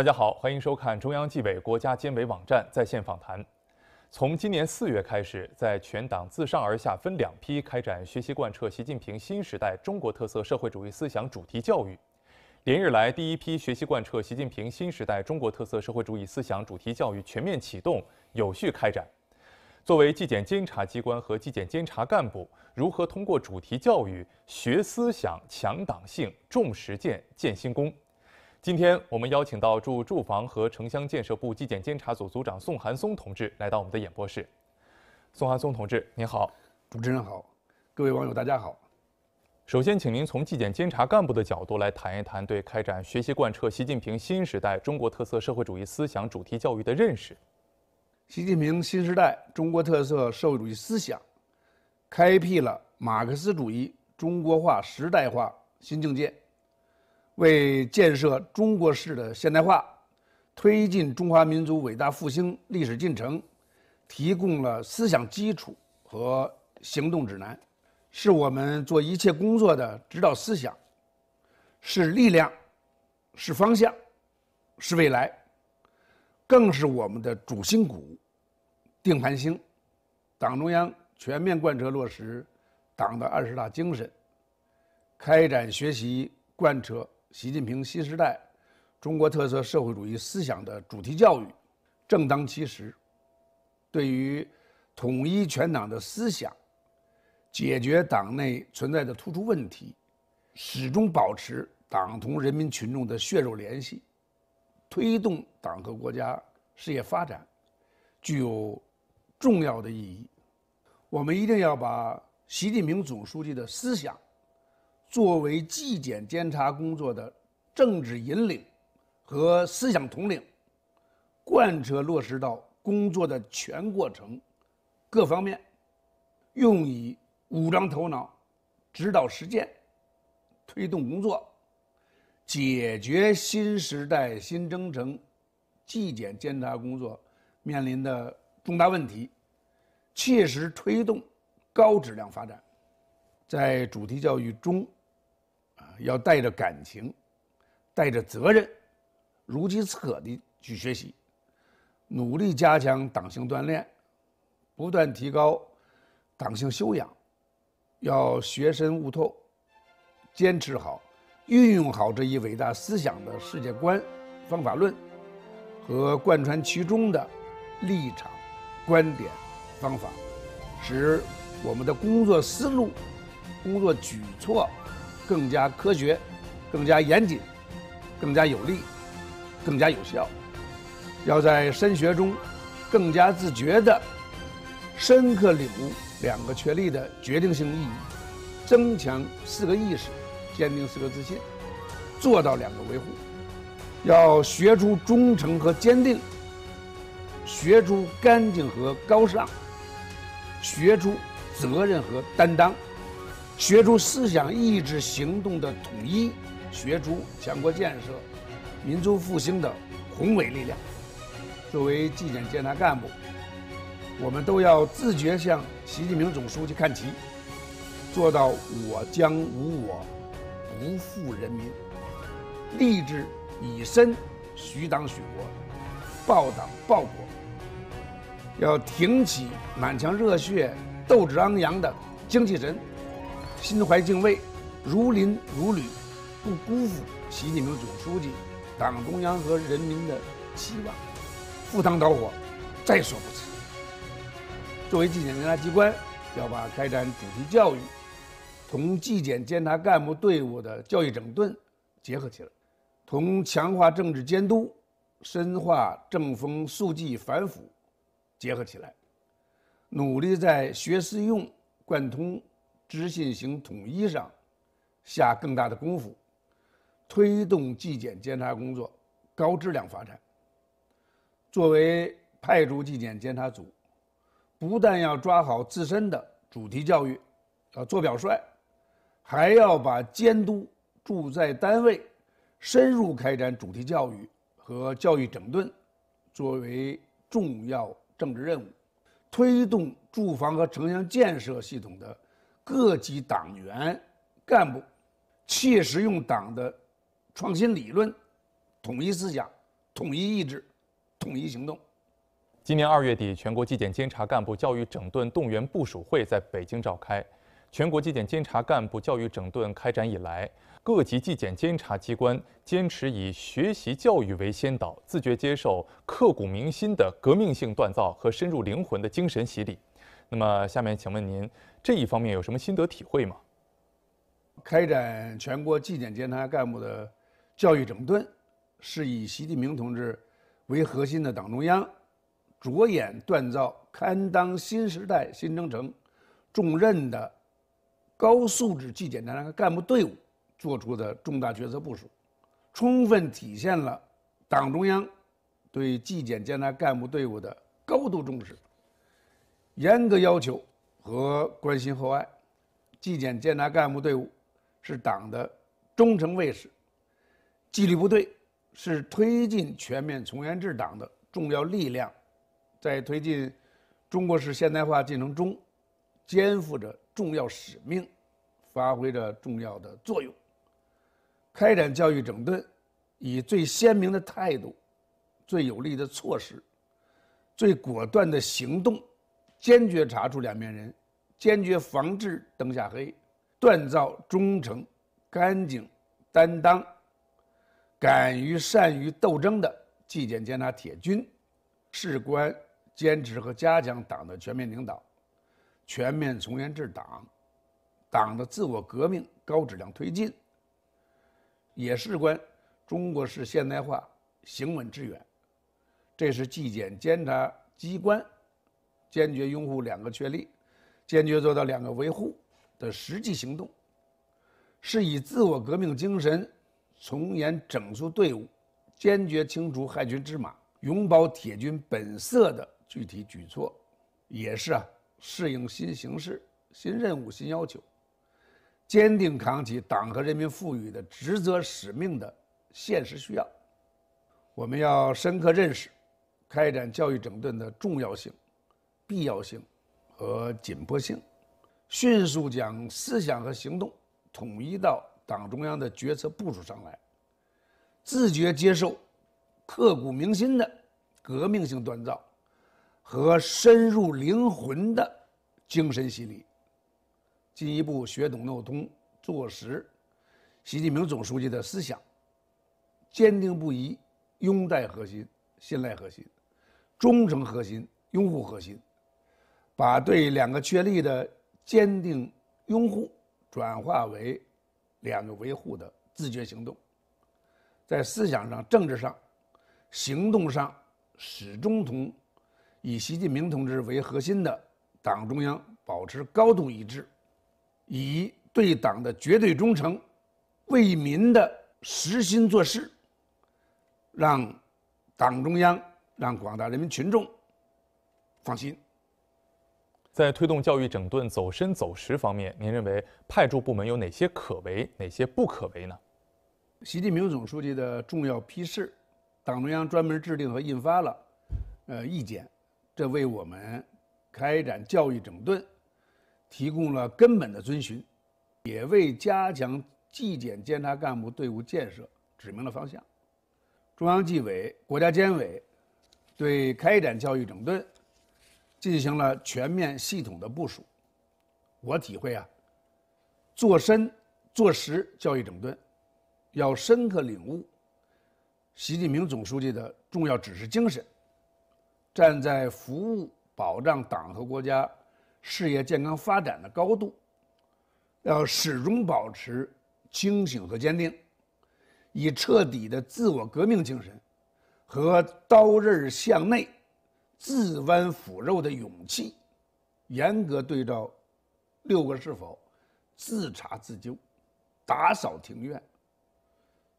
大家好，欢迎收看中央纪委国家监委网站在线访谈。从今年四月开始，在全党自上而下分两批开展学习贯彻习近平新时代中国特色社会主义思想主题教育。连日来，第一批学习贯彻习近平新时代中国特色社会主义思想主题教育全面启动，有序开展。作为纪检监察机关和纪检监察干部，如何通过主题教育学思想、强党性、重实践、建新功？今天我们邀请到驻住房和城乡建设部纪检监察组组长宋寒松同志来到我们的演播室。宋寒松同志，您好，主持人好，各位网友大家好。首先，请您从纪检监察干部的角度来谈一谈对开展学习贯彻习近平新时代中国特色社会主义思想主题教育的认识。习近平新时代中国特色社会主义思想，开辟了马克思主义中国化时代化新境界。为建设中国式的现代化，推进中华民族伟大复兴历史进程，提供了思想基础和行动指南，是我们做一切工作的指导思想，是力量，是方向，是未来，更是我们的主心骨、定盘星。党中央全面贯彻落实党的二十大精神，开展学习贯彻。习近平新时代中国特色社会主义思想的主题教育正当其时，对于统一全党的思想、解决党内存在的突出问题、始终保持党同人民群众的血肉联系、推动党和国家事业发展，具有重要的意义。我们一定要把习近平总书记的思想。作为纪检监察工作的政治引领和思想统领，贯彻落实到工作的全过程、各方面，用以武装头脑、指导实践、推动工作，解决新时代新征程纪检监察工作面临的重大问题，切实推动高质量发展。在主题教育中。要带着感情，带着责任，如饥似渴地去学习，努力加强党性锻炼，不断提高党性修养，要学深悟透，坚持好，运用好这一伟大思想的世界观、方法论和贯穿其中的立场、观点、方法，使我们的工作思路、工作举措。更加科学，更加严谨，更加有力，更加有效。要在深学中更加自觉地深刻领悟“两个确立”的决定性意义，增强“四个意识”，坚定“四个自信”，做到“两个维护”。要学出忠诚和坚定，学出干净和高尚，学出责任和担当。学出思想、意志、行动的统一，学出强国建设、民族复兴的宏伟力量。作为纪检监察干部，我们都要自觉向习近平总书记看齐，做到我将无我，不负人民，立志以身许党许国，报党报国。要挺起满腔热血、斗志昂扬的精气神。心怀敬畏，如临如履，不辜负习近平总书记、党中央和人民的期望，赴汤蹈火，在所不辞。作为纪检监察机关，要把开展主题教育，同纪检监察干部队伍的教育整顿结合起来，同强化政治监督、深化正风肃纪反腐结合起来，努力在学思用贯通。知信行统一上下更大的功夫，推动纪检监察工作高质量发展。作为派驻纪检监察组，不但要抓好自身的主题教育，要做表率，还要把监督驻在单位深入开展主题教育和教育整顿作为重要政治任务，推动住房和城乡建设系统的。各级党员干部切实用党的创新理论统一思想、统一意志、统一行动。今年二月底，全国纪检监察干部教育整顿动员部署会在北京召开。全国纪检监察干部教育整顿开展以来，各级纪检监察机关坚持以学习教育为先导，自觉接受刻骨铭心的革命性锻造和深入灵魂的精神洗礼。那么，下面请问您这一方面有什么心得体会吗？开展全国纪检监察干部的教育整顿，是以习近平同志为核心的党中央着眼锻造堪当新时代新征程重任的高素质纪检监察干部队伍做出的重大决策部署，充分体现了党中央对纪检监察干部队伍的高度重视。严格要求和关心厚爱，纪检监察干部队伍是党的忠诚卫士，纪律部队是推进全面从严治党的重要力量，在推进中国式现代化进程中，肩负着重要使命，发挥着重要的作用。开展教育整顿，以最鲜明的态度、最有力的措施、最果断的行动。坚决查处两面人，坚决防治灯下黑，锻造忠诚、干净、担当、敢于善于斗争的纪检监察铁军，事关坚持和加强党的全面领导、全面从严治党、党的自我革命高质量推进，也事关中国式现代化行稳致远。这是纪检监察机关。坚决拥护“两个确立”，坚决做到“两个维护”的实际行动，是以自我革命精神从严整肃队伍，坚决清除害群之马，永葆铁军本色的具体举措，也是啊适应新形势、新任务、新要求，坚定扛起党和人民赋予的职责使命的现实需要。我们要深刻认识开展教育整顿的重要性。必要性和紧迫性，迅速将思想和行动统一到党中央的决策部署上来，自觉接受刻骨铭心的革命性锻造和深入灵魂的精神洗礼，进一步学懂弄通做实习近平总书记的思想，坚定不移拥戴核心、信赖核心、忠诚核心、拥护核心。把对“两个确立”的坚定拥护转化为“两个维护”的自觉行动，在思想上、政治上、行动上始终同以习近平同志为核心的党中央保持高度一致，以对党的绝对忠诚、为民的实心做事，让党中央、让广大人民群众放心。在推动教育整顿走深走实方面，您认为派驻部门有哪些可为，哪些不可为呢？习近平总书记的重要批示，党中央专门制定和印发了呃意见，这为我们开展教育整顿提供了根本的遵循，也为加强纪检监察干部队伍建设指明了方向。中央纪委国家监委对开展教育整顿。进行了全面系统的部署，我体会啊，做深做实教育整顿，要深刻领悟习近平总书记的重要指示精神，站在服务保障党和国家事业健康发展的高度，要始终保持清醒和坚定，以彻底的自我革命精神和刀刃向内。自剜腐肉的勇气，严格对照六个是否，自查自纠，打扫庭院，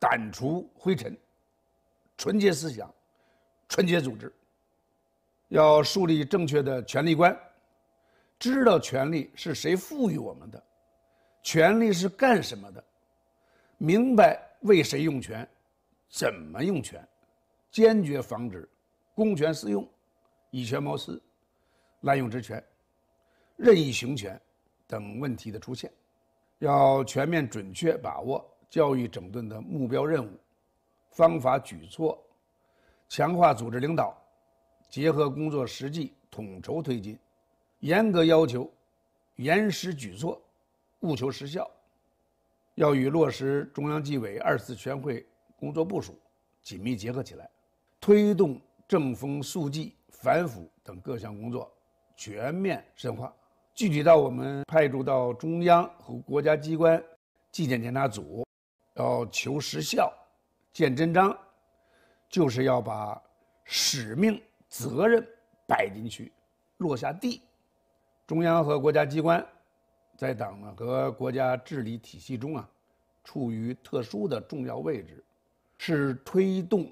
掸除灰尘，纯洁思想，纯洁组织。要树立正确的权力观，知道权力是谁赋予我们的，权力是干什么的，明白为谁用权，怎么用权，坚决防止公权私用。以权谋私、滥用职权、任意行权等问题的出现，要全面准确把握教育整顿的目标任务、方法举措，强化组织领导，结合工作实际统筹推进，严格要求，严实举措，务求实效，要与落实中央纪委二次全会工作部署紧密结合起来，推动正风肃纪。反腐等各项工作全面深化，具体到我们派驻到中央和国家机关纪检监察组，要求实效、见真章，就是要把使命责任摆进去、落下地。中央和国家机关在党和国家治理体系中啊，处于特殊的重要位置，是推动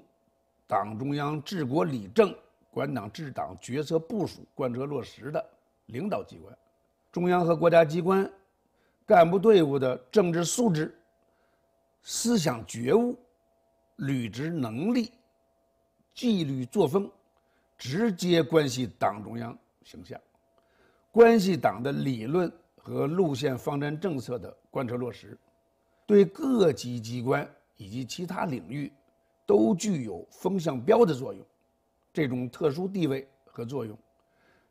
党中央治国理政。管党治党决策部署贯彻落实的领导机关，中央和国家机关干部队伍的政治素质、思想觉悟、履职能力、纪律作风，直接关系党中央形象，关系党的理论和路线方针政策的贯彻落实，对各级机关以及其他领域都具有风向标的作用。这种特殊地位和作用，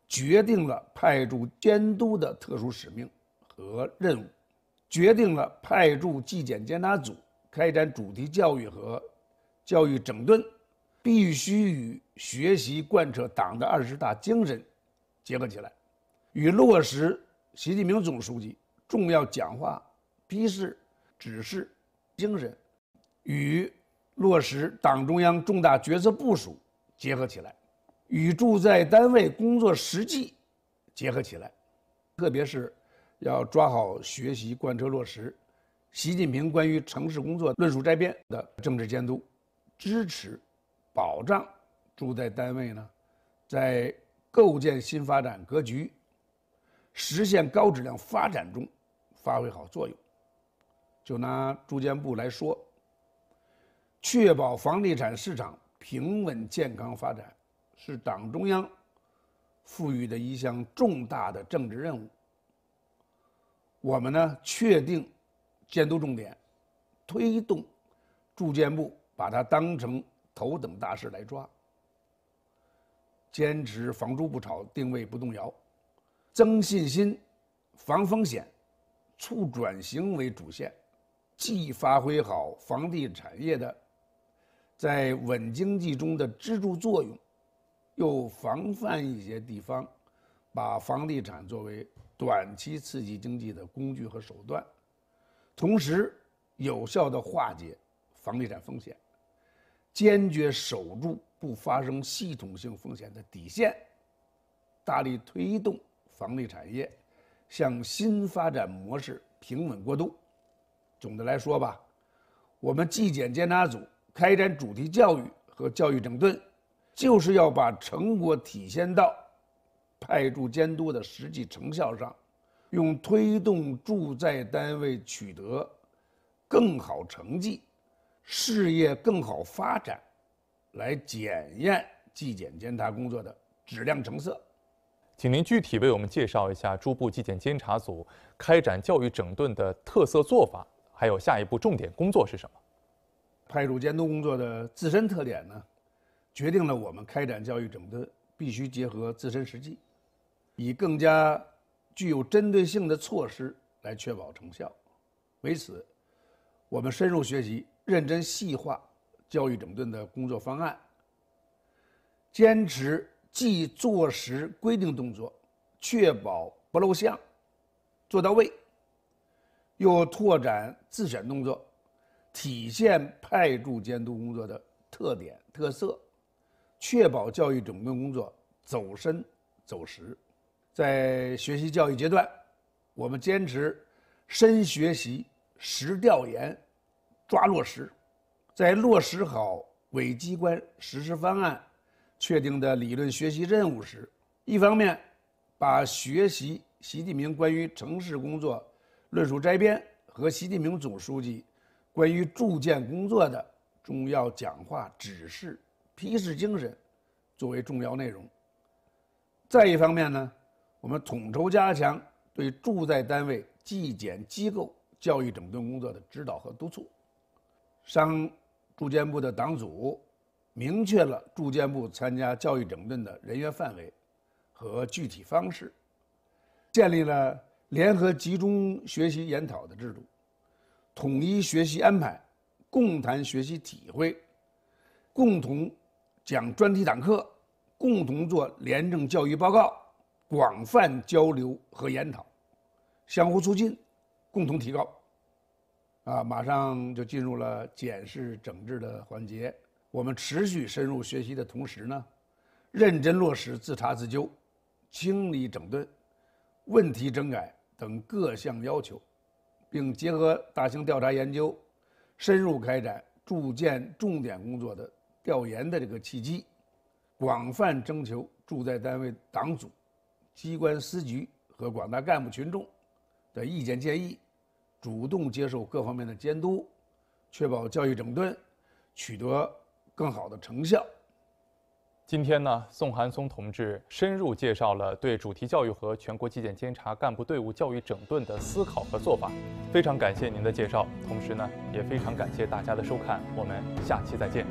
决定了派驻监督的特殊使命和任务，决定了派驻纪检监察组开展主题教育和教育整顿，必须与学习贯彻党的二十大精神结合起来，与落实习近平总书记重要讲话批示指示精神，与落实党中央重大决策部署。结合起来，与住在单位工作实际结合起来，特别是要抓好学习贯彻落实习近平关于城市工作论述摘编的政治监督、支持、保障，住在单位呢，在构建新发展格局、实现高质量发展中发挥好作用。就拿住建部来说，确保房地产市场。平稳健康发展，是党中央赋予的一项重大的政治任务。我们呢，确定监督重点，推动住建部把它当成头等大事来抓，坚持房住不炒定位不动摇，增信心、防风险、促转型为主线，既发挥好房地产业的。在稳经济中的支柱作用，又防范一些地方把房地产作为短期刺激经济的工具和手段，同时有效的化解房地产风险，坚决守住不发生系统性风险的底线，大力推动房地产业向新发展模式平稳过渡。总的来说吧，我们纪检监察组。开展主题教育和教育整顿，就是要把成果体现到派驻监督的实际成效上，用推动驻在单位取得更好成绩、事业更好发展来检验纪检监察工作的质量成色。请您具体为我们介绍一下驻部纪检监察组开展教育整顿的特色做法，还有下一步重点工作是什么？派驻监督工作的自身特点呢，决定了我们开展教育整顿必须结合自身实际，以更加具有针对性的措施来确保成效。为此，我们深入学习，认真细化教育整顿的工作方案，坚持既做实规定动作，确保不露相、做到位，又拓展自选动作。体现派驻监督工作的特点特色，确保教育整顿工作走深走实。在学习教育阶段，我们坚持深学习、实调研、抓落实。在落实好委机关实施方案确定的理论学习任务时，一方面把学习习近平关于城市工作论述摘编和习近平总书记。关于住建工作的重要讲话指示批示精神作为重要内容。再一方面呢，我们统筹加强对驻在单位纪检机构教育整顿工作的指导和督促。商住建部的党组明确了住建部参加教育整顿的人员范围和具体方式，建立了联合集中学习研讨的制度。统一学习安排，共谈学习体会，共同讲专题党课，共同做廉政教育报告，广泛交流和研讨，相互促进，共同提高。啊，马上就进入了检视整治的环节。我们持续深入学习的同时呢，认真落实自查自纠、清理整顿、问题整改等各项要求。并结合大型调查研究，深入开展铸建重点工作的调研的这个契机，广泛征求驻在单位党组、机关司局和广大干部群众的意见建议，主动接受各方面的监督，确保教育整顿取得更好的成效。今天呢，宋寒松同志深入介绍了对主题教育和全国纪检监察干部队伍教育整顿的思考和做法，非常感谢您的介绍。同时呢，也非常感谢大家的收看，我们下期再见。